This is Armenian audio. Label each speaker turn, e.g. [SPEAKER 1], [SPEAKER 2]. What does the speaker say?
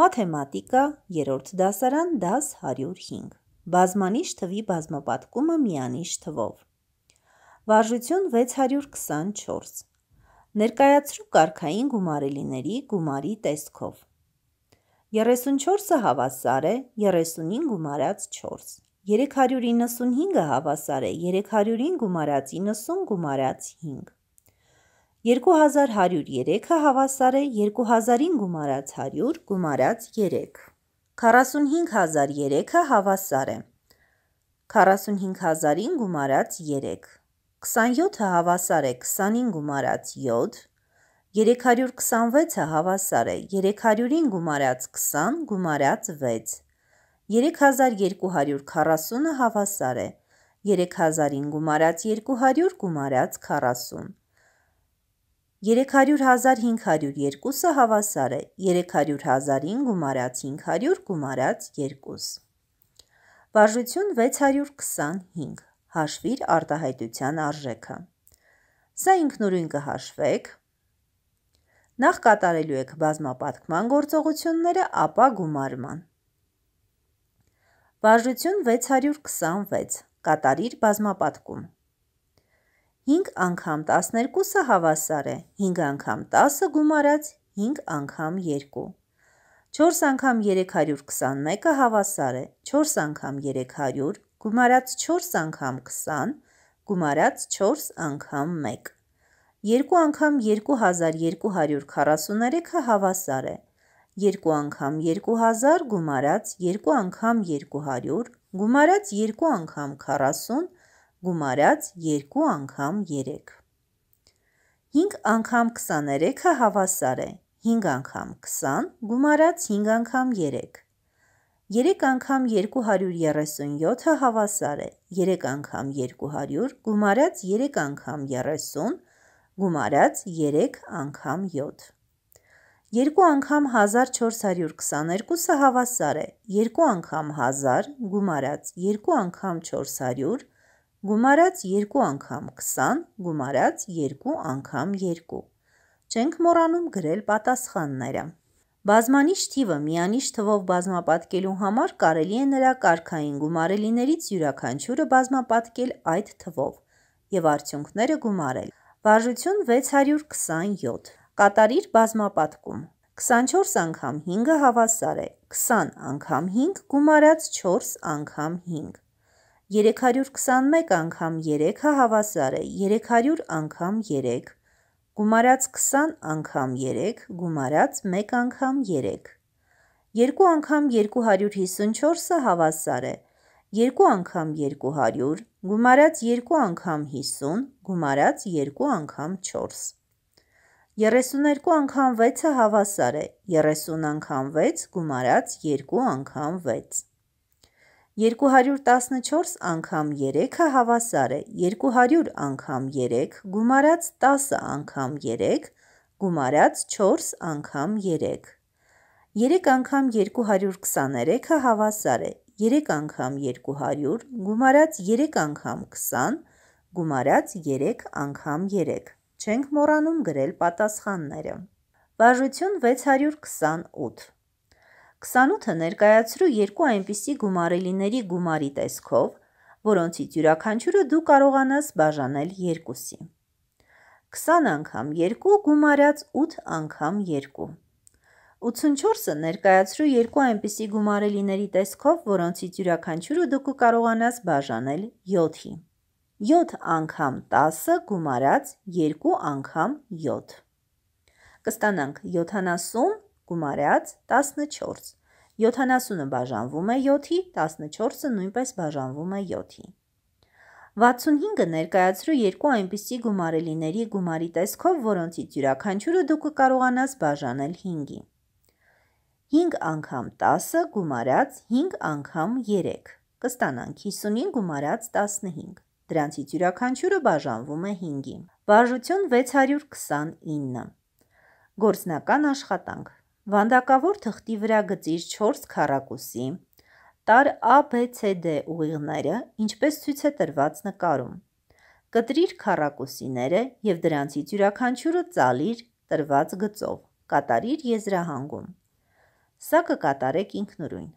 [SPEAKER 1] Մաթեմատիկա, երորդ դասարան, դաս 105։ Բազմանիշ թվի բազմապատկումը միանիշ թվով։ Վարժություն 624։ Ներկայացրու կարգային գումարելիների գումարի տեսքով։ 34-ը հավասար է 30-ին գումարած 4։ 395-ը հավասար է 300-ին գումարած 90 գումարած 5։ 2103-ը հավասար է 2000-ին գումարած 100 գումարած 3։ 45003-ը հավասար է 45000-ին գումարած 3։ 27-ը հավասար է 20-ին գումարած 7։ 326-ը հավասար է 300-ին գումարած 20 գումարած 6։ 3240-ը հավասար է 3000-ին գումարած 200 գումարած 40։ 300,502-ը հավասար է 300,000-ին գումարած 500 գումարած 2։ Վարժություն 625, հաշվիր արտահայտության արժեքը։ Սա ինքնուրույն կհաշվեք, նախ կատարելու եք բազմապատկման գործողությունները, ապա գումարման։ Վարժություն 626, կատարիր բազմապատկում։ 5 անգամ 12-ը հավասար է 5 անգամ 10-ը գումարած 5 անգամ 2։ 4 անգամ 321-ը հավասար է 4 անգամ 300 գումարած 4 անգամ 20 գումարած 4 անգամ 1։ 2 անգամ 2243-ը հավասար է 2 անգամ 2000 գումարած 2 անգամ 200 գումարած 2 անգամ 40 գումարած երկու անգամ երեք։ Հինգ անգամ քսաներեքը հավասար է, հինգ անգամ քսան գումարած հինգ անգամ երեք։ Երեք անգամ երկու հարյուր երեսուն յոթը հավասար է, երեք անգամ երկու հարյուր գումարած երեք անգամ երեսուն գումարած երեք անգամ յոթ։ Երկու անգամ 1422-ը հավասար է, երկու անգամ 1000 գումարած երկու անգամ 400 Գումարած 2 անգամ 20, գումարած 2 անգամ 2։ Չենք մոռանում գրել պատասխանները։ Բազմանիշ թիվը միանիշ թվով բազմապատկելու համար կարելի է նրա կարգային գումարելիներից յուրաքանչյուրը բազմապատկել այդ թվով եւ արդյունքները գումարել։ Վարժություն 627։ Կատարիր բազմապատկում։ 24 անգամ 5-ը հավասար է 20 անգամ 5 գումարած 4 անգամ 5։ 321 անգամ 3-ը հավասար է 300 անգամ 3, գումարած 20 անգամ 3, գումարած 1 անգամ 3։ 2 անգամ 254-ը հավասար է 2 անգամ 200, գումարած 2 անգամ 50, գումարած 2 անգամ 4։ 32 անգամ 6-ը հավասար է 30 անգամ 6 գումարած 2 անգամ 6։ 214 անգամ 3-ը հավասար է 200 անգամ 3 գումարած 10 անգամ 3 գումարած 4 անգամ 3։ 3 անգամ 223-ը հավասար է 3 անգամ 200 գումարած 3 անգամ 20 գումարած 3 անգամ 3։ Չենք մոռանում գրել պատասխանները։ Բաժություն 628 28-ը ներկայացրու երկու այնպիսի գումարելիների գումարի տեսքով, որոնցից յուրաքանչյուրը դու կարողանաս բաժանել երկուսի։ 20 անգամ 2 գումարած 8 անգամ 2։ 84-ը ներկայացրու երկու այնպիսի գումարելիների տեսքով, որոնցից յուրաքանչյուրը դու կկարողանաս բաժանել 7-ի։ 7 անգամ 10-ը գումարած 2 անգամ 7։ Կստանանք 70 գումարած 14։ 70-ը բաժանվում է 7-ի, 14-ը նույնպես բաժանվում է 7-ի։ 65-ը ներկայացրու երկու այնպիսի գումարելիների գումարի տեսքով, որոնցից յուրաքանչյուրը դու կկարողանաս բաժանել 5-ի։ 5 անգամ 10-ը գումարած 5 անգամ 3 կստանանք 55 գումարած 15։ Դրանցից յուրաքանչյուրը բաժանվում է 5-ի։ Բաժություն 629։ Գործնական աշխատանք Վանդակավոր թղթի վրա գծիր 4 քառակուսի, տար ABCD ուղիղները, ինչպես ցույց է տրված նկարում։ Կտրիր քառակուսիները եւ դրանցից յուրաքանչյուրը ծալիր տրված գծով։ Կատարիր եզրահանգում։ Սա կկատարեք ինքնուրույն։